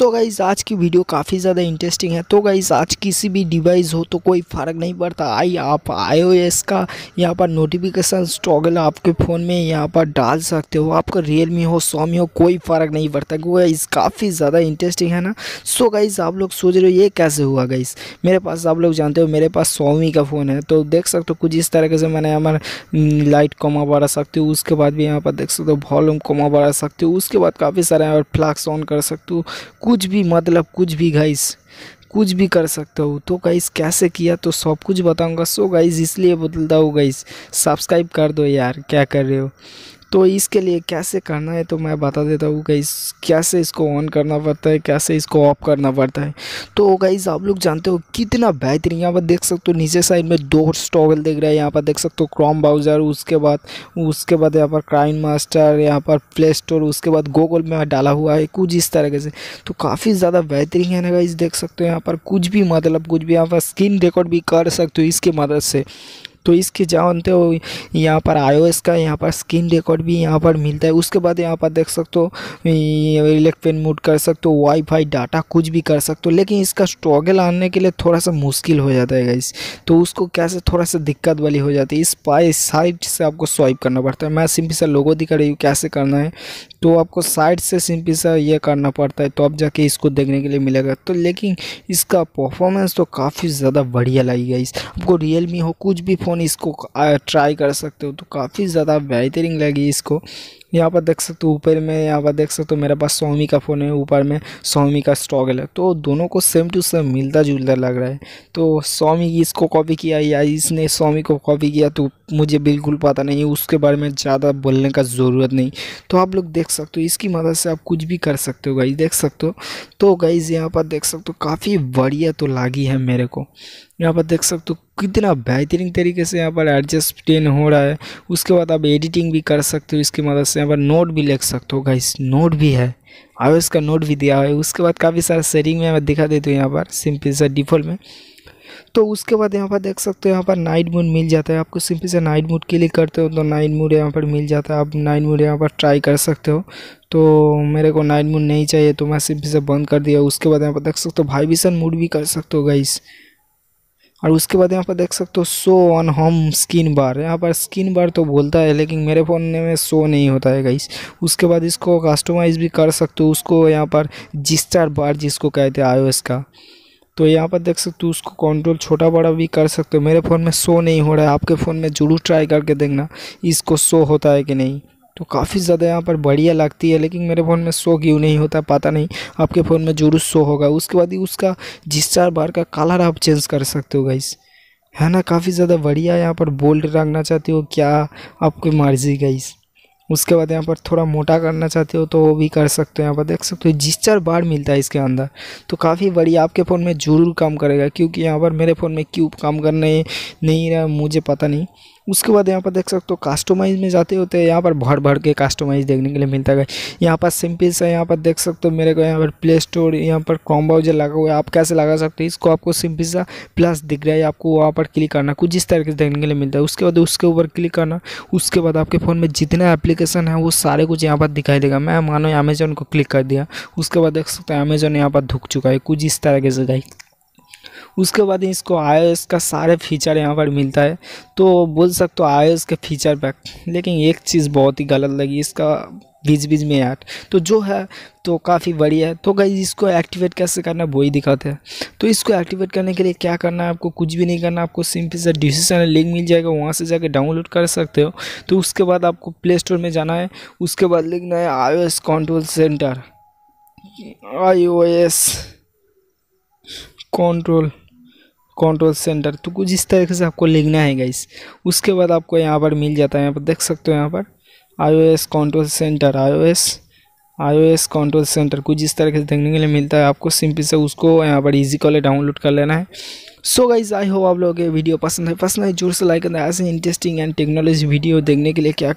so guys आज की video काफ़ी ज़्यादा इंटरेस्टिंग है तो गाइज़ आज किसी भी डिवाइस हो तो कोई फ़र्क नहीं पड़ता आई आप एस का यहाँ पर नोटिफिकेशन स्ट्रगल आपके फ़ोन में यहाँ पर डाल सकते हो आपका रियलमी हो सोमी हो कोई फ़र्क नहीं पड़ता क्योंकि गाइज़ काफ़ी ज़्यादा इंटरेस्टिंग है ना सो गाइज़ आप लोग सोच रहे हो ये कैसे हुआ गाइज़ मेरे पास आप लोग जानते हो मेरे पास सोमी का फ़ोन है तो देख सकते हो कुछ इस तरह से मैंने यहाँ लाइट हम्म, कमा बढ़ा सकते हो उसके बाद भी यहाँ पर देख सकते हो वॉल्यूम कमा बढ़ा सकते हो उसके बाद काफ़ी सारे फ्लैक्स ऑन कर सकते हो कुछ भी मतलब कुछ भी गाइस कुछ भी कर सकते हो तो गाइस कैसे किया तो सब कुछ बताऊंगा सो गाइस इसलिए बदलता हूँ गाइस सब्सक्राइब कर दो यार क्या कर रहे हो तो इसके लिए कैसे करना है तो मैं बता देता हूँ गाइस कैसे इसको ऑन करना पड़ता है कैसे इसको ऑफ करना पड़ता है तो गाइस आप लोग जानते हो कितना बेहतरीन यहाँ पर देख सकते हो नीचे साइड में दो स्टॉगल देख रहा है यहाँ पर देख सकते हो क्रोम ब्राउज़र उसके बाद उसके बाद यहाँ पर क्राइम मास्टर यहाँ पर प्ले स्टोर उसके बाद गूगल में डाला हुआ है कुछ इस तरह से तो काफ़ी ज़्यादा बेहतरीन है ना गाइस देख सकते हो यहाँ पर कुछ भी मतलब कुछ भी यहाँ पर स्क्रीन रिकॉर्ड भी कर सकते हो इसके मदद से तो इसके जानते हो यहाँ पर आयो का यहाँ पर स्क्रीन रिकॉर्ड भी यहाँ पर मिलता है उसके बाद यहाँ पर देख सकते हो इलेक्ट्रेन मोड कर सकते हो वाईफाई डाटा कुछ भी कर सकते हो लेकिन इसका स्ट्रगल आने के लिए थोड़ा सा मुश्किल हो जाता है गाइस तो उसको कैसे थोड़ा सा दिक्कत वाली हो जाती है इस पाए साइड से आपको स्वाइप करना पड़ता है मैं सिंपल सा लोगों दिखा रही हूँ कैसे करना है तो आपको साइड से सिंपली सा ये करना पड़ता है तो आप जाके इसको देखने के लिए मिलेगा तो लेकिन इसका परफॉर्मेंस तो काफ़ी ज़्यादा बढ़िया लगेगा इस आपको रियल हो कुछ भी फ़ोन इसको ट्राई कर सकते हो तो काफ़ी ज़्यादा बेहतरीन लगी इसको यहाँ पर देख सकते हो ऊपर में यहाँ पर देख सकते हो मेरे पास स्वामी का फ़ोन है ऊपर में स्वामी का स्टॉगल है तो दोनों को सेम टू सेम मिलता जुलता लग रहा है तो स्वामी इसको कॉपी किया या इसने स्वामी को कॉपी किया तो मुझे बिल्कुल पता नहीं उसके बारे में ज़्यादा बोलने का ज़रूरत नहीं तो आप लोग देख सकते हो इसकी मदद से आप कुछ भी कर सकते हो गाइज देख सकते हो तो गाइज़ यहाँ पर देख सकते हो काफ़ी बढ़िया तो लागी है मेरे को यहाँ पर देख सकते हो कितना बेहतरीन तरीके से यहाँ पर एडजस्ट हो रहा है उसके बाद आप एडिटिंग भी कर सकते हो इसकी मदद से यहाँ पर नोट भी लिख सकते हो गाइस नोट भी है एस इसका नोट भी दिया है उसके बाद काफ़ी सारा सेटिंग में मैं दिखा देती हूँ यहाँ पर सिंपल सा डिफॉल्ट में तो उसके बाद यहाँ पर देख सकते हो यहाँ पर नाइट मूड मिल जाता है आपको सिंपल से नाइट मूड के लिए करते हो तो नाइट मूड यहाँ पर मिल जाता है आप नाइट मूड यहाँ पर ट्राई कर सकते हो तो मेरे को नाइट मूड नहीं चाहिए तो मैं सिंपल से बंद कर दिया उसके बाद यहाँ पर देख सकते हो वाइब्रेशन मूड भी कर सकते हो गाइस और उसके बाद यहाँ पर देख सकते हो शो ऑन होम स्किन बार यहाँ पर स्किन बार तो बोलता है लेकिन मेरे फ़ोन में शो नहीं होता है गाइस उसके बाद इसको कस्टमाइज़ भी कर सकते हो उसको यहाँ पर जिस्टर बार जिसको कहते हैं आई का तो यहाँ पर देख सकते हो उसको कंट्रोल छोटा बड़ा भी कर सकते हो मेरे फ़ोन में शो नहीं हो रहा है आपके फ़ोन में ज़रूर ट्राई करके देखना इसको शो होता है कि नहीं तो काफ़ी ज़्यादा यहाँ पर बढ़िया लगती है लेकिन मेरे फ़ोन में शो क्यों नहीं होता पता नहीं आपके फ़ोन में जरूर शो होगा उसके बाद ही उसका जिस चार बार का कलर आप चेंज कर सकते हो गाइस है ना काफ़ी ज़्यादा बढ़िया यहाँ पर बोल्ड रखना चाहते हो क्या आपकी मर्जी गाइस उसके बाद यहाँ पर थोड़ा मोटा करना चाहते हो तो वो भी कर सकते हो यहाँ पर देख सकते हो जिस चार बार मिलता है इसके अंदर तो काफ़ी बढ़िया आपके फ़ोन में ज़रूर काम करेगा क्योंकि यहाँ पर मेरे फ़ोन में क्यों काम करने नहीं रहा मुझे पता नहीं उसके बाद यहाँ पर देख सकते हो कस्टोमाइज में जाते होते हैं यहाँ पर भर भर के कस्टोमाइज देखने के लिए मिलता है यहाँ पर सिंपल सा यहाँ पर देख सकते हो मेरे को यहाँ पर प्ले स्टोर यहाँ पर क्रॉम ब्राउजर लगा हुआ है आप कैसे लगा सकते हो इसको आपको सिंपल सा प्लस दिख रहा है आपको वहाँ पर क्लिक करना कुछ इस तरीके से देखने के लिए मिलता है उसके बाद उसके ऊपर क्लिक करना उसके बाद आपके फ़ोन में जितना एप्लीकेशन है वो सारे कुछ यहाँ पर दिखाई देगा मैं मानो अमेजोन को क्लिक कर दिया उसके बाद देख सकते हैं अमेजोन यहाँ पर धुक चुका है कुछ इस तरह के गाइस उसके बाद इसको आई का सारे फीचर यहाँ पर मिलता है तो बोल सकते हो आई के फीचर पैक लेकिन एक चीज़ बहुत ही गलत लगी इसका बीच बीच में ऐड तो जो है तो काफ़ी बढ़िया है तो गई इसको एक्टिवेट कैसे करना है वही दिखाते हैं तो इसको एक्टिवेट करने के लिए क्या करना है आपको कुछ भी नहीं करना आपको सिंपल सा डिसीजन लिंक मिल जाएगा वहाँ से जाके डाउनलोड कर सकते हो तो उसके बाद आपको प्ले स्टोर में जाना है उसके बाद लिखना है I control centre I control control centre तो कुछ इस तरीके से आपको लिखना है गाइस उसके बाद आपको यहाँ पर मिल जाता है यहाँ पर देख सकते हो यहाँ पर iOS control centre iOS iOS control centre कुछ इस तरीके से देखने के लिए मिलता है आपको सिंपल से उसको यहाँ पर इजी कॉले डाउनलोड कर लेना है सो गाइज आई होप आप लोगों के वीडियो पसंद है पसंद है जोर से लाइक करना ऐसे इंटरेस्टिंग एंड टेक्नोलॉजी वीडियो देखने के लिए क्या